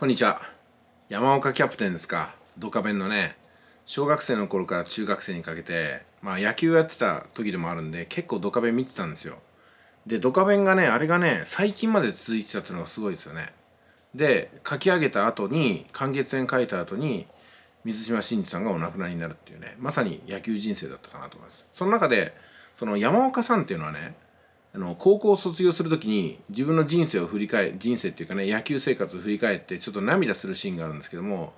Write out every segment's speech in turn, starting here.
こんにちは。山岡キャプテンですか。ドカベンのね、小学生の頃から中学生にかけて、まあ野球やってた時でもあるんで、結構ドカベン見てたんですよ。で、ドカベンがね、あれがね、最近まで続いてたっていうのがすごいですよね。で、書き上げた後に、完結編書いた後に、水島新二さんがお亡くなりになるっていうね、まさに野球人生だったかなと思います。その中で、その山岡さんっていうのはね、あの高校を卒業する時に自分の人生を振り返人生っていうかね野球生活を振り返ってちょっと涙するシーンがあるんですけども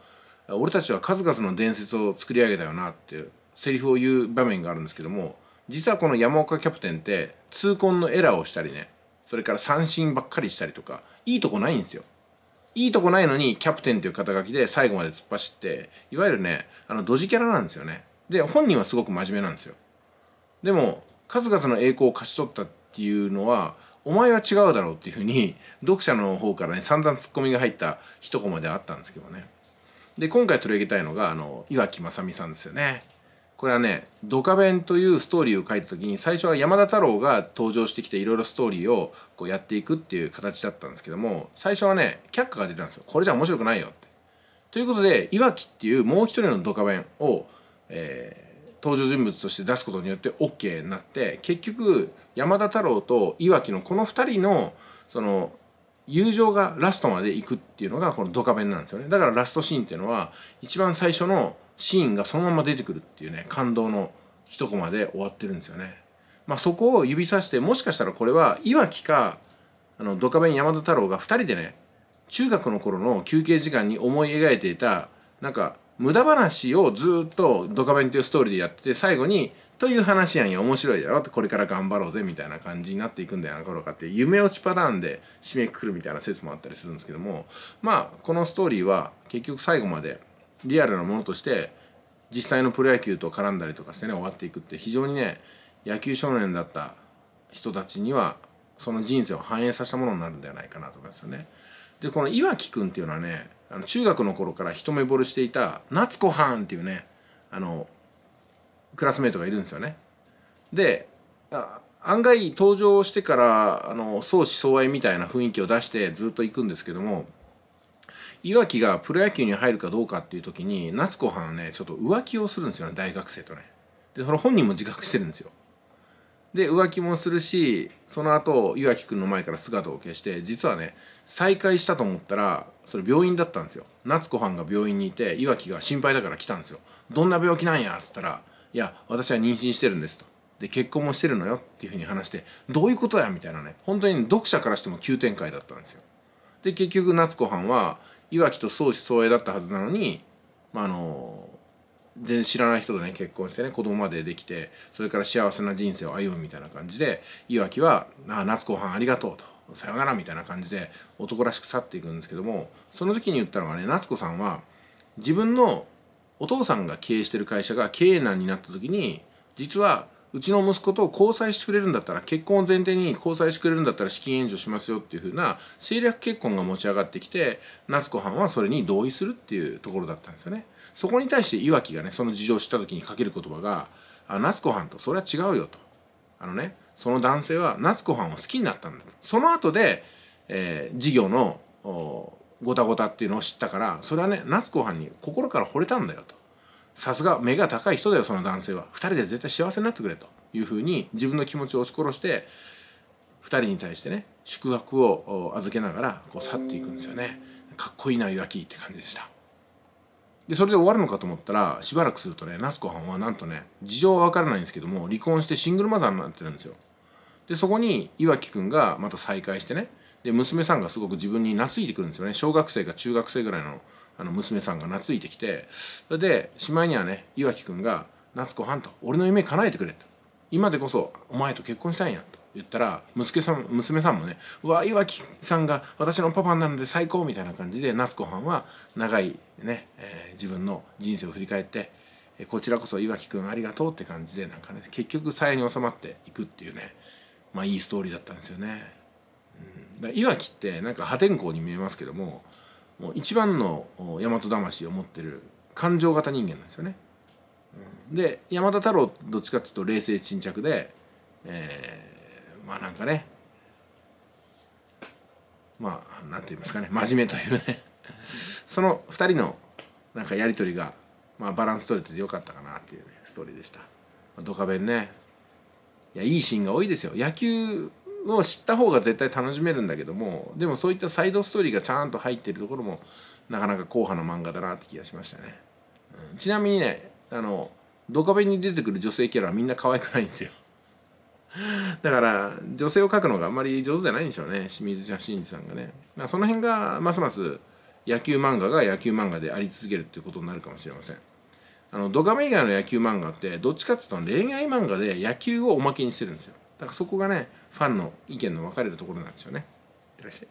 俺たちは数々の伝説を作り上げたよなっていうセリフを言う場面があるんですけども実はこの山岡キャプテンって痛恨のエラーをしたりねそれから三振ばっかりしたりとかいいとこないんですよいいとこないのにキャプテンという肩書きで最後まで突っ走っていわゆるねあのドジキャラなんですよねで本人はすごく真面目なんですよでも数々の栄光を勝ち取ったっていうのはお前は違うだろうっていうふうに 読者の方からね散々ツッコミが入った一コマであったんですけどねで今回取り上げたいのがあの岩城正美さんですよねこれはね「ドカベン」というストーリーを書いた時に最初は山田太郎が登場してきていろいろストーリーをこうやっていくっていう形だったんですけども最初はね却下が出たんですよこれじゃ面白くないよってということで岩城っていうもう一人のドカベンを、えー、登場人物として出すことによって OK になって結局山田太郎といわきのこの2人のその友情がラストまで行くっていうのがこのドカベンなんですよねだからラストシーンっていうのは一番最初のシーンがそのまま出てくるっていうね感動の一コマで終わってるんですよね。まあ、そこを指さしてもしかしたらこれはいわきかあのドカベン山田太郎が2人でね中学の頃の休憩時間に思い描いていたなんか無駄話をずっとドカベンというストーリーでやってて最後にという話やんや面白いだろってこれから頑張ろうぜみたいな感じになっていくんだよな頃ろかって夢落ちパターンで締めくくるみたいな説もあったりするんですけどもまあこのストーリーは結局最後までリアルなものとして実際のプロ野球と絡んだりとかしてね終わっていくって非常にね野球少年だった人たちにはその人生を反映させたものになるんではないかなと思いますよね。でこの岩くんっていうのはねあの中学の頃から一目惚れしていた夏子はんっていうねあのクラスメートがいるんですよね。で案外登場してからあの相思相愛みたいな雰囲気を出してずっと行くんですけども岩城がプロ野球に入るかどうかっていう時に夏子はんはねちょっと浮気をするんですよね大学生とね。でその本人も自覚してるんですよ。で浮気もするしその後岩城くんの前から姿を消して実はね再会したと思ったらそれ病院だったんですよ夏子班が病院にいて岩城が心配だから来たんですよどんな病気なんやって言ったらいや私は妊娠してるんですとで結婚もしてるのよっていうふうに話してどういうことやみたいなね本当に読者からしても急展開だったんですよで結局夏子藩は岩城と相思相愛だったはずなのに、まあ、あのー全然知らない人とね結婚してね子供までできてそれから幸せな人生を歩むみたいな感じでいわきは「ああ夏後半ありがとう」と「さよなら」みたいな感じで男らしく去っていくんですけどもその時に言ったのがね夏子さんは自分のお父さんが経営してる会社が経営難になった時に実はうちの息子と交際してくれるんだったら結婚を前提に交際してくれるんだったら資金援助しますよっていう風な政略結婚が持ち上がってきて夏子はんはそれに同意するっていうところだったんですよね。そこに対して岩きがねその事情を知った時にかける言葉が「あ夏子はんとそれは違うよ」と「あのねその男性は夏子はんを好きになったんだ」その後で、えー、事業のごたごたっていうのを知ったからそれはね夏子はんに心から惚れたんだよと。さすが目が高い人だよその男性は2人で絶対幸せになってくれというふうに自分の気持ちを押し殺して2人に対してね宿泊を預けながらこう去っていくんですよねかっこいいな岩きって感じでした。でそれで終わるのかと思ったらしばらくするとね夏子はんはなんとね事情は分からないんですけども離婚してシングルマザーになってるんですよでそこに岩城くんがまた再会してねで娘さんがすごく自分に懐いてくるんですよね小学生か中学生ぐらいのあの娘さんが懐いてきてそれでしまいにはね岩城くんが「夏子はんと俺の夢叶えてくれ」と「今でこそお前と結婚したいんや」と言ったら息子さん娘さんもね「うわ岩城さんが私のパパなので最高」みたいな感じで夏子はんは長いね、えー、自分の人生を振り返って「えこちらこそ岩城くんありがとう」って感じでなんかね結局鞘に収まっていくっていうねまあいいストーリーだったんですよね。うん、だ岩城ってなんか破天荒に見えますけどももう一番の大和魂を持ってる感情型人間なんですよね。うん、で山田太郎どっちかっていうと冷静沈着で、えーまあなんかねまあ何と言いますかね真面目というねその2人のなんかやり取りが、まあ、バランス取れててよかったかなっていう、ね、ストーリーでした。まあ、ドカベンねいやいいシーンが多いですよ野球を知った方が絶対楽しめるんだけどもでもそういったサイドストーリーがちゃんと入ってるところもなかなか硬派の漫画だなって気がしましたね、うん、ちなみにねあのドカベンに出てくる女性キャラはみんな可愛くないんですよ だから女性を描くのがあんまり上手じゃないんでしょうね清水真司さんがねまあその辺がますます野球漫画が野球漫画であり続けるっていうことになるかもしれませんあのドカメ以外の野球漫画ってどっちかっていうと恋愛漫画で野球をおまけにしてるんですよだからそこがねファンの意見の分かれるところなんですよねいらっしゃい